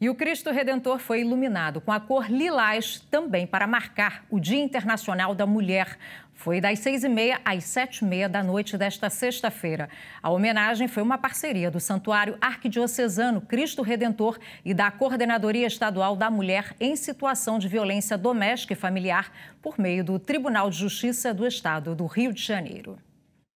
E o Cristo Redentor foi iluminado com a cor lilás também para marcar o Dia Internacional da Mulher. Foi das seis e meia às sete e meia da noite desta sexta-feira. A homenagem foi uma parceria do Santuário Arquidiocesano Cristo Redentor e da Coordenadoria Estadual da Mulher em Situação de Violência Doméstica e Familiar por meio do Tribunal de Justiça do Estado do Rio de Janeiro.